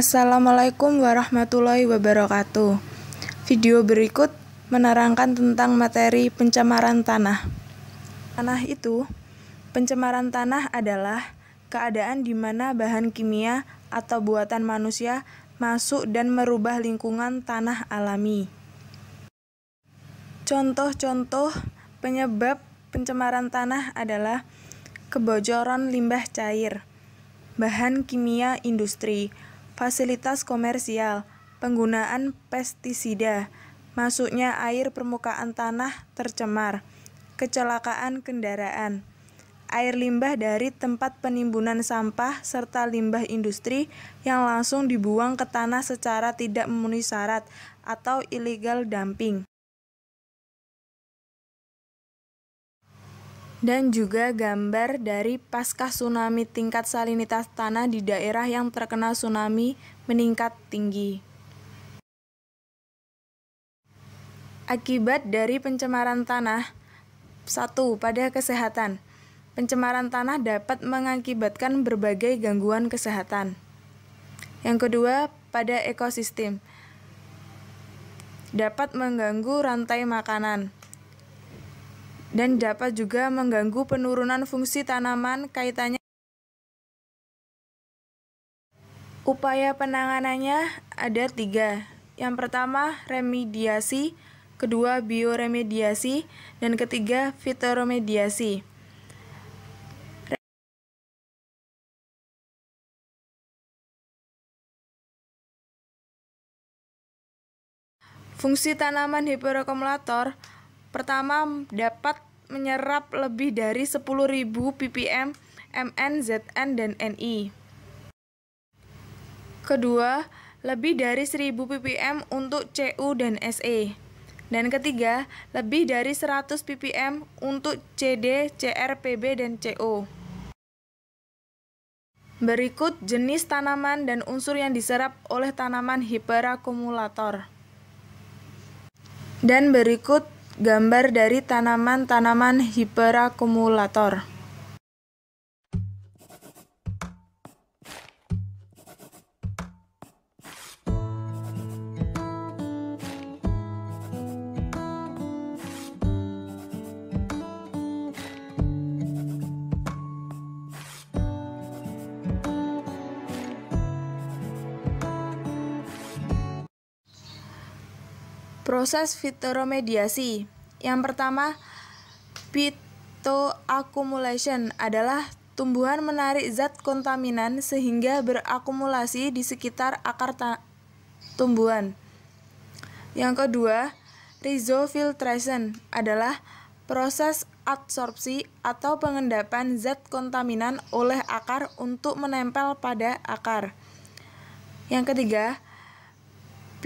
Assalamualaikum warahmatullahi wabarakatuh. Video berikut menerangkan tentang materi pencemaran tanah. Tanah itu, pencemaran tanah adalah keadaan di mana bahan kimia atau buatan manusia masuk dan merubah lingkungan tanah alami. Contoh-contoh penyebab pencemaran tanah adalah kebocoran limbah cair, bahan kimia industri, fasilitas komersial, penggunaan pestisida, masuknya air permukaan tanah tercemar, kecelakaan kendaraan, air limbah dari tempat penimbunan sampah serta limbah industri yang langsung dibuang ke tanah secara tidak memenuhi syarat atau illegal dumping. dan juga gambar dari pasca tsunami tingkat salinitas tanah di daerah yang terkena tsunami meningkat tinggi. Akibat dari pencemaran tanah satu Pada kesehatan Pencemaran tanah dapat mengakibatkan berbagai gangguan kesehatan. Yang kedua, pada ekosistem dapat mengganggu rantai makanan dan dapat juga mengganggu penurunan fungsi tanaman kaitannya Upaya penanganannya ada tiga. Yang pertama, remediasi, kedua, bioremediasi, dan ketiga, fitoremediasi. Fungsi tanaman hiperakumulator pertama dapat menyerap lebih dari 10.000 ppm MN, ZN, dan NI. Kedua, lebih dari 1000 ppm untuk CU dan SE. Dan ketiga, lebih dari 100 ppm untuk CD, CR, PB, dan CO. Berikut jenis tanaman dan unsur yang diserap oleh tanaman hiperakumulator. Dan berikut Gambar dari tanaman-tanaman hiperakumulator Proses fitromediasi. Yang pertama, phytoaccumulation adalah tumbuhan menarik zat kontaminan sehingga berakumulasi di sekitar akar tumbuhan. Yang kedua, rhizofiltration adalah proses adsorpsi atau pengendapan zat kontaminan oleh akar untuk menempel pada akar. Yang ketiga,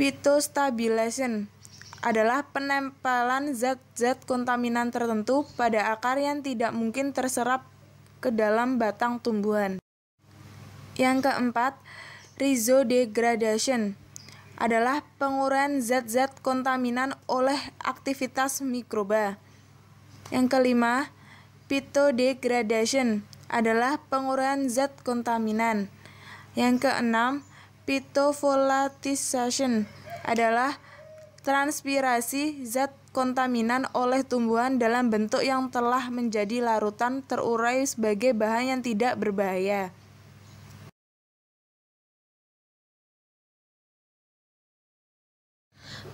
phytostabilization adalah penempelan zat-zat kontaminan tertentu pada akar yang tidak mungkin terserap ke dalam batang tumbuhan. Yang keempat, rhizodegradation adalah penguraian zat-zat kontaminan oleh aktivitas mikroba. Yang kelima, pitodegradation adalah penguraian zat kontaminan. Yang keenam, pitovolatilization adalah transpirasi zat kontaminan oleh tumbuhan dalam bentuk yang telah menjadi larutan terurai sebagai bahan yang tidak berbahaya.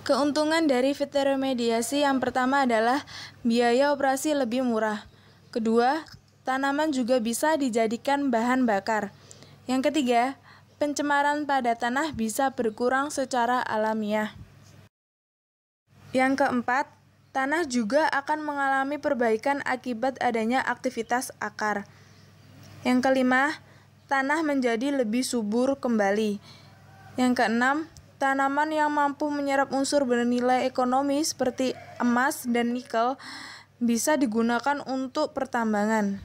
Keuntungan dari veteromediasi yang pertama adalah biaya operasi lebih murah. Kedua, tanaman juga bisa dijadikan bahan bakar. Yang ketiga, pencemaran pada tanah bisa berkurang secara alamiah. Yang keempat, tanah juga akan mengalami perbaikan akibat adanya aktivitas akar. Yang kelima, tanah menjadi lebih subur kembali. Yang keenam, tanaman yang mampu menyerap unsur bernilai ekonomi seperti emas dan nikel bisa digunakan untuk pertambangan.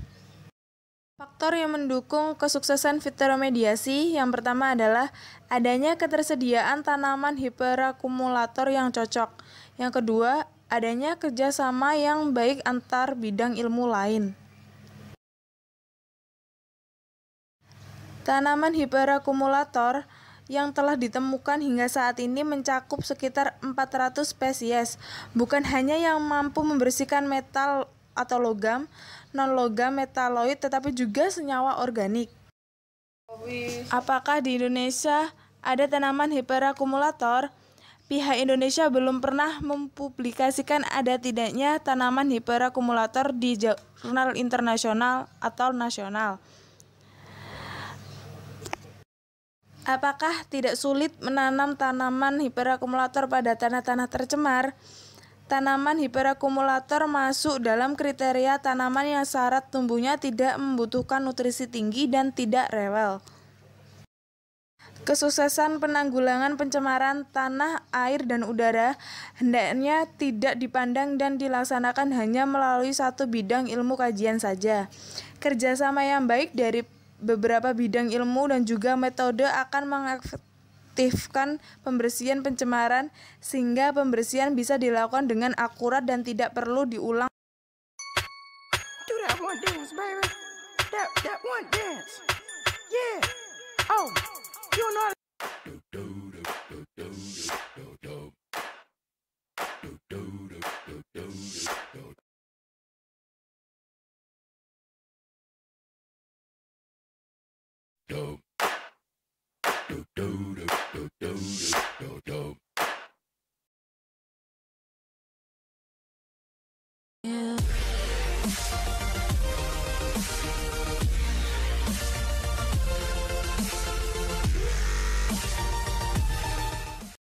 Faktor yang mendukung kesuksesan fitromediasi yang pertama adalah adanya ketersediaan tanaman hiperakumulator yang cocok. Yang kedua, adanya kerjasama yang baik antar bidang ilmu lain. Tanaman hiperakumulator yang telah ditemukan hingga saat ini mencakup sekitar 400 spesies, bukan hanya yang mampu membersihkan metal atau logam, non-logam metaloid, tetapi juga senyawa organik. Apakah di Indonesia ada tanaman hiperakumulator? pihak Indonesia belum pernah mempublikasikan ada tidaknya tanaman hiperakumulator di jurnal internasional atau nasional. Apakah tidak sulit menanam tanaman hiperakumulator pada tanah-tanah tercemar? Tanaman hiperakumulator masuk dalam kriteria tanaman yang syarat tumbuhnya tidak membutuhkan nutrisi tinggi dan tidak rewel. Kesuksesan penanggulangan pencemaran tanah, air, dan udara hendaknya tidak dipandang dan dilaksanakan hanya melalui satu bidang ilmu kajian saja. Kerjasama yang baik dari beberapa bidang ilmu dan juga metode akan mengaktifkan pembersihan pencemaran sehingga pembersihan bisa dilakukan dengan akurat dan tidak perlu diulang. dance, You know.